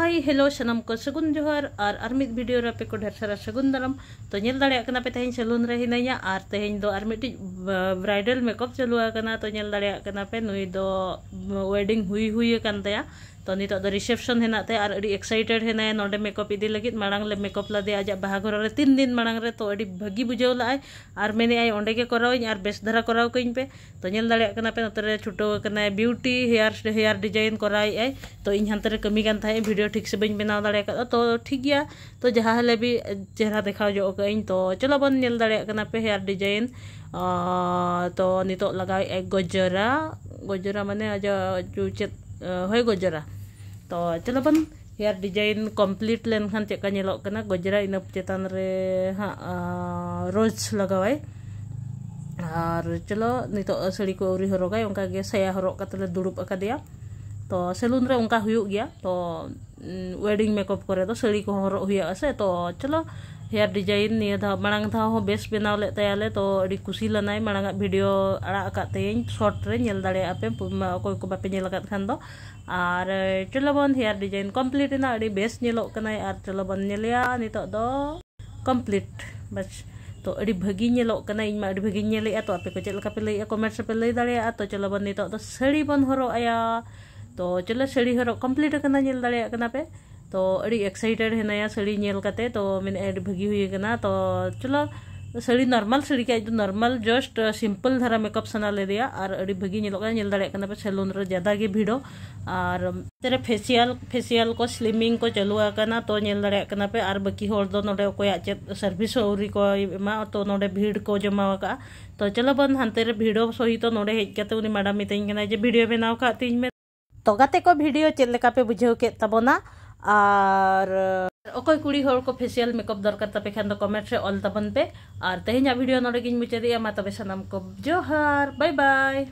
Hi hello सनम को सगुन जोहर और और मिड वीडियो रे को ढेर सारा सगुन दलम तो नेल दाड़िया कना पे तहें सलून रे हिनाया और तहें दो और मिड ब्राइडल मेकअप चलुआ कना तो नेल दाड़िया कना पे नुई दो वेडिंग हुई हुई कन तो नित रिसेपन हेते एक्साइटेड हेना है नोडे मेकअप इदी लगे माड़ मेकअप लदे आज बहा घर तीन दिन मांग रे तो भागी बुझे लगे और मेने अंडे करावी और बेस दारा कर पे तो नल दापे नाते छुटवे ब्यूटी हेयर हेयर डिजाइन कराई है तो इन हाते कमी थे भिडियो ठीक से बी बनाव दाड़ा तो ठीक है तो जहाँ हेल्ले भी चेहरा देखा जो कहीं तो चलो बनल दापे हेयर डिजाइन तो नित लगा गजरा गजरा मानने जो चे गजरा to pun hair dijain complete len kan cek kanya lo kena gojera ina pecetan re ha uh, roads laga eh. wai har celo ni to asli ko horo horoga kage saya horok katala durup akadia to selundra ungka huyuk ya to mm, wedding makeup korea to seli ko huyak ase to celo hair design ni dah malang dah ho best bina oleh tayar le to di kusi lanai malang video ada kat tayin short re nyel dale apa pun ma aku ikut bapak nyel kat kan do ar celaban hair design complete na di best nyel kena. kanai ar celaban nyel ya ni to do complete bas tuh di bagi nyel kena. kanai ma di bagi nyel ya to apa kecil kat pelai ya komers pelai dale ya to celaban ni to do seri pun horo ayah to celah seri horo complete kena nyel dale ya kenapa तो अड़ी excited है नया सड़ी nail करते तो मैंने add भगी हुई है तो चलो सड़ी नॉर्मल सड़ी के जो नॉर्मल जस्ट सिंपल धारा मेकअप सना ले दिया और अड़ी भगी नेल का नेल दाड़े पे सैलून रे ज्यादा गे भीड़ो और तेरे फेसियल फेसियल को स्लिमिंग को चालू आकना तो नेल दाड़े पे और बाकी होर दो नोडे कोया चेत सर्विस औरी को एमा तो नोडे भीड़ को जमा का तो चलो बन हनते रे भीड़ो सोही तो नोडे हेज करते उनी मैडम मितेन कना जे वीडियो बनाव का तीन में तो गाते को वीडियो चेत लेका पे बुझेउ के तबोना ᱟᱨ ᱚᱠᱚᱭ ᱠᱩᱲᱤ ᱦᱚᱲ ᱠᱚ ᱯᱷᱮᱥᱤᱭᱟᱞ ᱢᱮᱠᱟᱯ ᱫᱚᱨᱠᱟᱨ ᱛᱟᱯᱮ ᱠᱷᱟᱱ ᱫᱚ ᱠᱚᱢᱮᱱᱴ ᱨᱮ ᱚᱞ ᱛᱟᱵᱚᱱ ᱯᱮ ᱟᱨ ᱛᱮᱦᱮᱧᱟᱜ ᱵᱷᱤᱰᱤᱭᱳ ᱱᱚᱰᱮ ᱜᱤᱧ ᱢᱩᱪᱟᱹᱫᱮᱜᱼᱟ ᱢᱟ ᱛᱚᱵᱮ ᱥᱟᱱᱟᱢ ᱠᱚ ᱡᱚᱦᱟᱨ ᱵᱟᱭ ᱵᱟᱭ